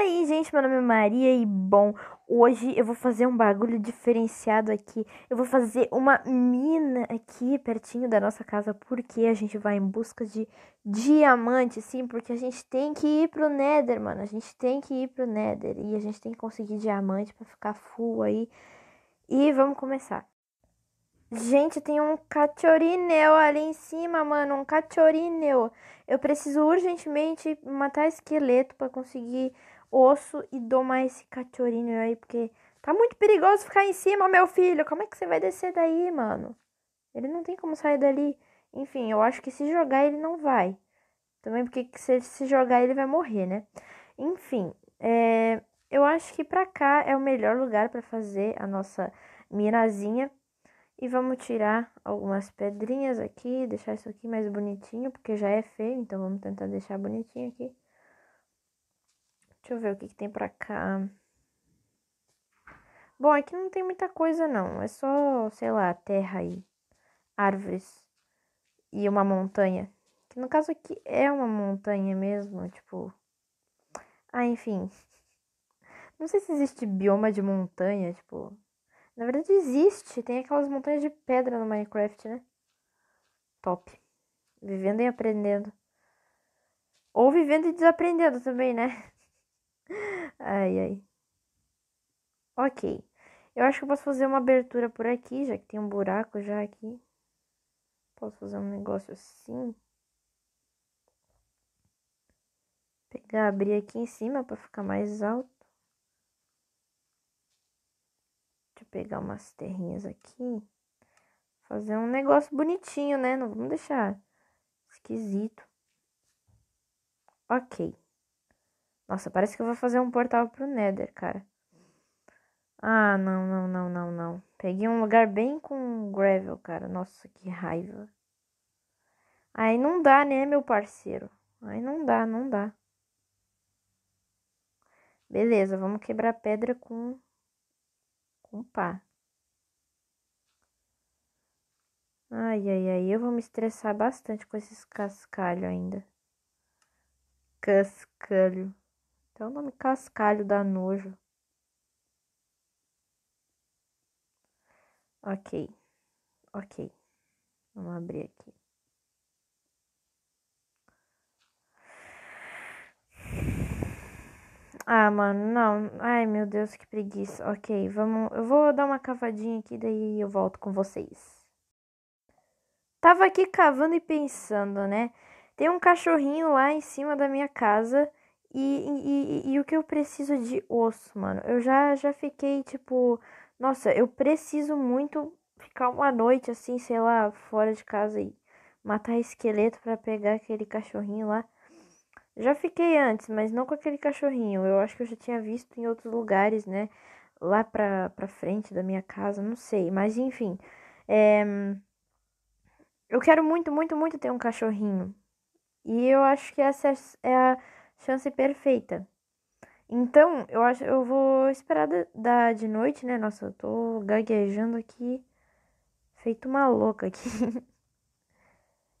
Fala aí, gente, meu nome é Maria e bom, hoje eu vou fazer um bagulho diferenciado aqui. Eu vou fazer uma mina aqui pertinho da nossa casa porque a gente vai em busca de diamante, sim, porque a gente tem que ir pro Nether, mano. A gente tem que ir pro Nether e a gente tem que conseguir diamante para ficar full aí. E vamos começar. Gente, tem um cachorineu ali em cima, mano. Um cachorineu. Eu preciso urgentemente matar esqueleto para conseguir osso e domar esse cachorrinho aí, porque tá muito perigoso ficar em cima, meu filho. Como é que você vai descer daí, mano? Ele não tem como sair dali. Enfim, eu acho que se jogar ele não vai. Também porque se ele se jogar ele vai morrer, né? Enfim, é, eu acho que pra cá é o melhor lugar para fazer a nossa mirazinha. E vamos tirar algumas pedrinhas aqui, deixar isso aqui mais bonitinho, porque já é feio, então vamos tentar deixar bonitinho aqui. Deixa eu ver o que, que tem pra cá. Bom, aqui não tem muita coisa, não. É só, sei lá, terra e árvores e uma montanha. Que no caso aqui é uma montanha mesmo, tipo. Ah, enfim. Não sei se existe bioma de montanha, tipo. Na verdade existe, tem aquelas montanhas de pedra no Minecraft, né? Top. Vivendo e aprendendo. Ou vivendo e desaprendendo também, né? ai, ai. Ok. Eu acho que eu posso fazer uma abertura por aqui, já que tem um buraco já aqui. Posso fazer um negócio assim. Pegar, abrir aqui em cima para ficar mais alto. Deixa eu pegar umas terrinhas aqui. Fazer um negócio bonitinho, né? Não vamos deixar esquisito. Ok. Nossa, parece que eu vou fazer um portal pro Nether, cara. Ah, não, não, não, não, não. Peguei um lugar bem com gravel, cara. Nossa, que raiva. Aí não dá, né, meu parceiro? Aí não dá, não dá. Beleza, vamos quebrar pedra com... Com pá. Ai, ai, ai. Eu vou me estressar bastante com esses cascalho ainda. Cascalho. Até o nome cascalho dá nojo. Ok, ok. Vamos abrir aqui. Ah, mano, não. Ai, meu Deus, que preguiça. Ok, vamos. Eu vou dar uma cavadinha aqui, daí eu volto com vocês. Tava aqui cavando e pensando, né? Tem um cachorrinho lá em cima da minha casa e, e, e, o que eu preciso de osso, mano? Eu já, já fiquei tipo, nossa, eu preciso muito ficar uma noite assim, sei lá, fora de casa e matar esqueleto para pegar aquele cachorrinho lá. Já fiquei antes, mas não com aquele cachorrinho. Eu acho que eu já tinha visto em outros lugares, né? Lá pra, pra frente da minha casa, não sei. Mas enfim. É... Eu quero muito, muito, muito ter um cachorrinho. E eu acho que essa é a é chance perfeita. Então, eu acho eu vou esperar da, da, de noite, né? Nossa, eu tô gaguejando aqui, feito uma louca aqui.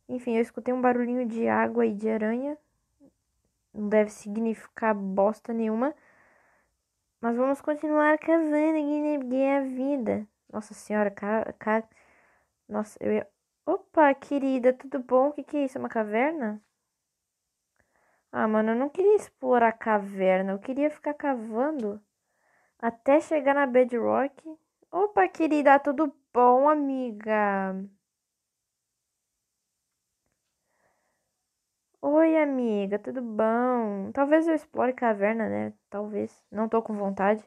Enfim, eu escutei um barulhinho de água e de aranha. Não deve significar bosta nenhuma. Mas vamos continuar cavando e né? porque é a vida. Nossa senhora, cara. cara nossa, eu ia... Opa, querida, tudo bom? O que, que é isso? É uma caverna? Ah, mano, eu não queria explorar caverna, eu queria ficar cavando até chegar na bedrock. Opa, querida, tá tudo bom, amiga? Oi, amiga, tudo bom? Talvez eu explore caverna, né? Talvez. Não tô com vontade.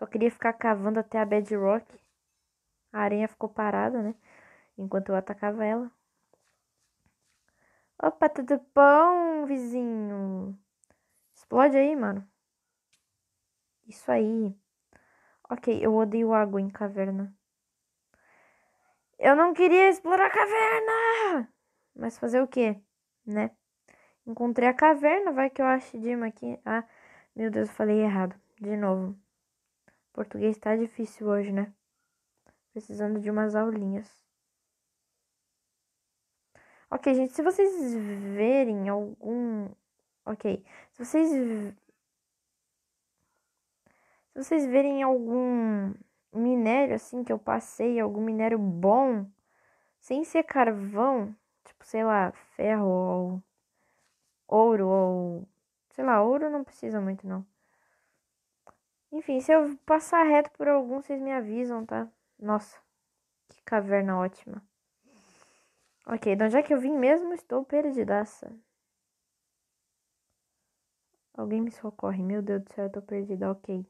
Só queria ficar cavando até a bedrock. A aranha ficou parada, né? Enquanto eu atacava ela. Opa, tudo bom, vizinho? Explode aí, mano. Isso aí. Ok, eu odeio água em caverna. Eu não queria explorar a caverna! Mas fazer o quê, né? Encontrei a caverna, vai que eu acho Dima aqui. Ah, meu Deus, eu falei errado. De novo. Português tá difícil hoje, né? Precisando de umas aulinhas. Ok, gente, se vocês verem algum. Ok, se vocês. Se vocês verem algum minério assim que eu passei, algum minério bom, sem ser carvão, tipo, sei lá, ferro ou ouro ou. Sei lá, ouro não precisa muito não. Enfim, se eu passar reto por algum, vocês me avisam, tá? Nossa, que caverna ótima. Ok, de onde é que eu vim mesmo? Estou perdidaça. Alguém me socorre. Meu Deus do céu, eu tô perdida. Ok.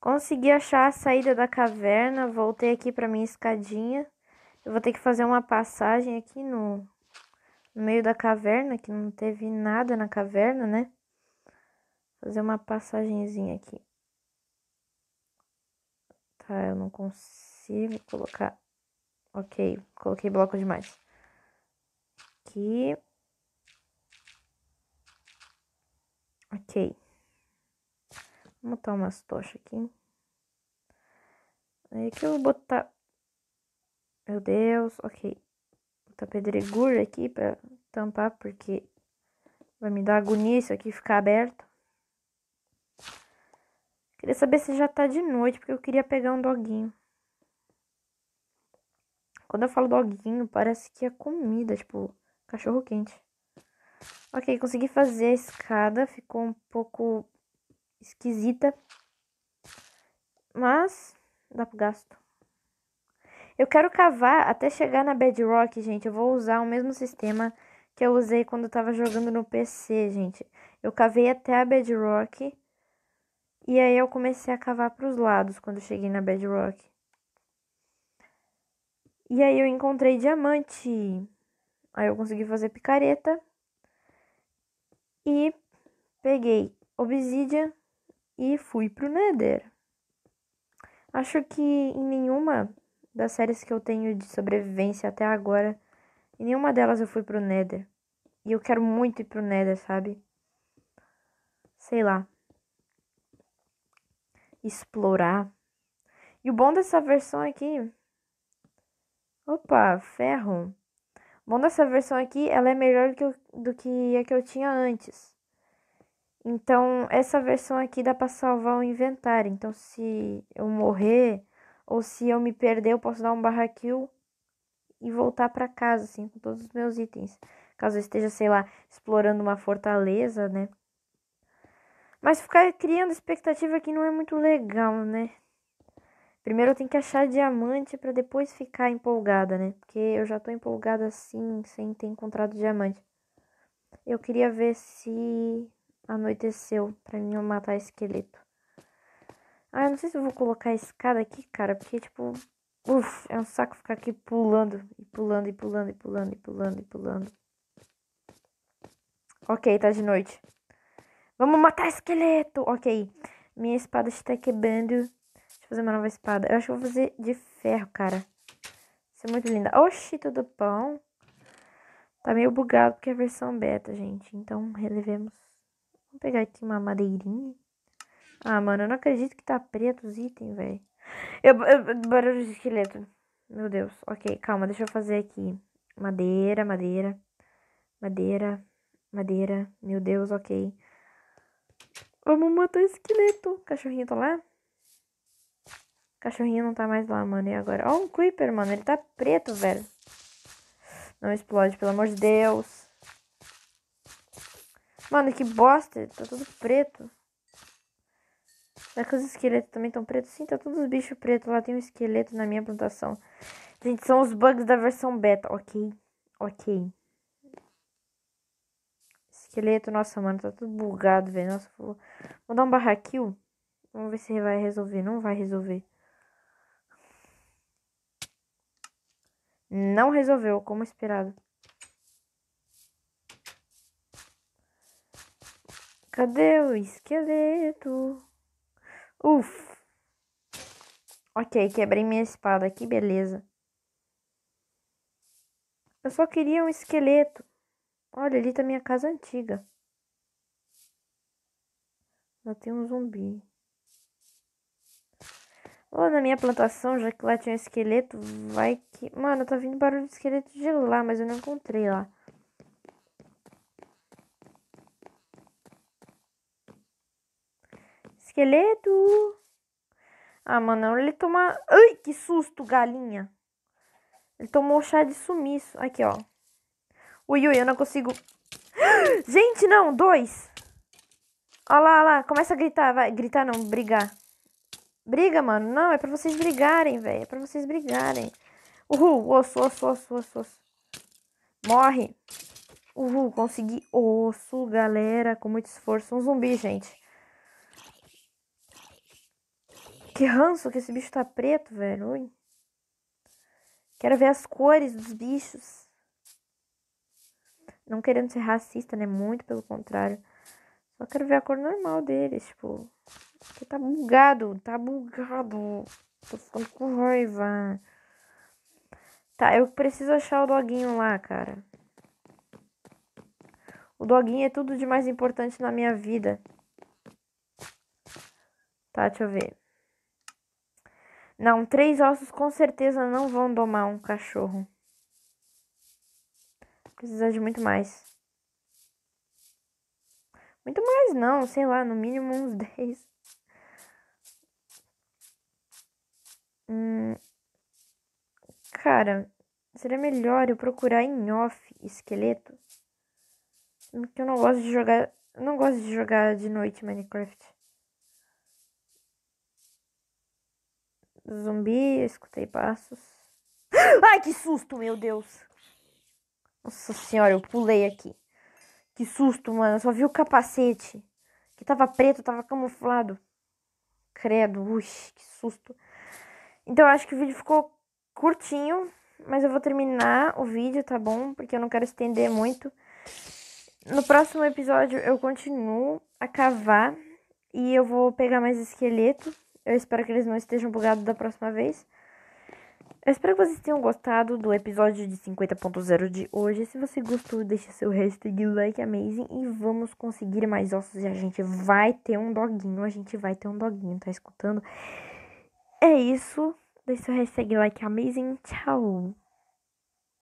Consegui achar a saída da caverna. Voltei aqui pra minha escadinha. Eu vou ter que fazer uma passagem aqui no, no meio da caverna, que não teve nada na caverna, né? Fazer uma passagenzinha aqui. Tá, eu não consigo colocar Ok, coloquei bloco demais. Aqui. Ok. Vou botar umas tochas aqui. Aí que eu vou botar... Meu Deus, ok. Vou botar pedregulho aqui pra tampar, porque vai me dar agonia isso aqui ficar aberto. Queria saber se já tá de noite, porque eu queria pegar um doguinho. Quando eu falo doguinho, parece que é comida, tipo, cachorro quente. Ok, consegui fazer a escada, ficou um pouco esquisita, mas dá pro gasto. Eu quero cavar até chegar na Bedrock, gente. Eu vou usar o mesmo sistema que eu usei quando eu tava jogando no PC, gente. Eu cavei até a Bedrock e aí eu comecei a cavar pros lados quando eu cheguei na Bedrock. E aí eu encontrei diamante. Aí eu consegui fazer picareta. E peguei obsidian e fui pro Nether. Acho que em nenhuma das séries que eu tenho de sobrevivência até agora, em nenhuma delas eu fui pro Nether. E eu quero muito ir pro Nether, sabe? Sei lá. Explorar. E o bom dessa versão aqui Opa, ferro. Bom, dessa versão aqui, ela é melhor do que, eu, do que a que eu tinha antes. Então, essa versão aqui dá pra salvar o inventário. Então, se eu morrer ou se eu me perder, eu posso dar um barra kill e voltar pra casa, assim, com todos os meus itens. Caso eu esteja, sei lá, explorando uma fortaleza, né? Mas ficar criando expectativa aqui não é muito legal, né? Primeiro eu tenho que achar diamante para depois ficar empolgada, né? Porque eu já tô empolgada assim, sem ter encontrado diamante. Eu queria ver se anoiteceu para mim matar esqueleto. Ah, eu não sei se eu vou colocar a escada aqui, cara, porque tipo, uf, é um saco ficar aqui pulando e pulando e pulando e pulando e pulando e pulando. OK, tá de noite. Vamos matar esqueleto. OK. Minha espada está quebrando Deixa eu fazer uma nova espada. Eu acho que vou fazer de ferro, cara. Isso é muito linda. Oxi, tudo pão. Tá meio bugado porque é a versão beta, gente. Então, relevemos. Vamos pegar aqui uma madeirinha. Ah, mano, eu não acredito que tá preto os itens, velho. Eu, eu, barulho de esqueleto. Meu Deus. Ok, calma. Deixa eu fazer aqui. Madeira, madeira. Madeira, madeira. Meu Deus, ok. Vamos matar esqueleto. Cachorrinho tá lá? Cachorrinho não tá mais lá, mano. E agora? Ó, oh, um creeper, mano. Ele tá preto, velho. Não explode, pelo amor de Deus. Mano, que bosta. tá tudo preto. Será que os esqueletos também estão pretos? Sim, tá todos os bichos pretos. Lá tem um esqueleto na minha plantação. Gente, são os bugs da versão beta. Ok. Ok. Esqueleto, nossa, mano, tá tudo bugado, velho. Nossa, vou, vou dar um barraquil. Vamos ver se vai resolver. Não vai resolver. não resolveu, como esperado. Cadê o esqueleto? Uf. Ok, quebrei minha espada. Que beleza. Eu só queria um esqueleto. Olha, ali tá minha casa antiga. Lá tem um zumbi. Lá na minha plantação, já que lá tinha um esqueleto, vai aqui. Mano, tá vindo barulho de esqueleto de lá, mas eu não encontrei lá. Esqueleto! Ah, mano, ele toma... Ai, que susto, galinha! Ele tomou chá de sumiço. Aqui, ó. Ui, ui, eu não consigo... Gente, não! Dois! Olha lá, olha lá. Começa a gritar, vai. Gritar não, brigar. Briga, mano. Não, é pra vocês brigarem, velho. É pra vocês brigarem. Uhul, osso, osso, osso, osso, osso. Morre. Uhul, consegui osso, galera, com muito esforço. Um zumbi, gente. Que ranço que esse bicho tá preto, velho. Ui. Quero ver as cores dos bichos. Não querendo ser racista, né? Muito pelo contrário. Só quero ver a cor normal deles, tipo. tá bugado, tá bugado. Tô ficando com raiva. Tá, eu preciso achar o doguinho lá, cara. O doguinho é tudo de mais importante na minha vida. Tá, deixa eu ver. Não, três ossos com certeza não vão domar um cachorro. Precisa de muito mais. Muito mais não, sei lá, no mínimo uns dez Hum, Cara, seria melhor eu procurar em off esqueleto. Porque eu não gosto de jogar. Não gosto de jogar de noite Minecraft. Zumbi, eu escutei passos. Ai, que susto, meu Deus! Nossa senhora, eu pulei aqui. Que susto, mano. Eu só vi o capacete. Que tava preto, tava camuflado. Credo, ui, que susto. Então eu acho que o vídeo ficou curtinho, mas eu vou terminar o vídeo, tá bom? Porque eu não quero estender muito. No próximo episódio eu continuo a cavar e eu vou pegar mais esqueleto. Eu espero que eles não estejam bugados da próxima vez. Eu espero que vocês tenham gostado do episódio de 50.0 de hoje. Se você gostou, deixa seu hashtag like amazing e vamos conseguir mais ossos e a gente vai ter um doguinho. A gente vai ter um doguinho, tá escutando? É isso. This has said you like amazing. Ciao.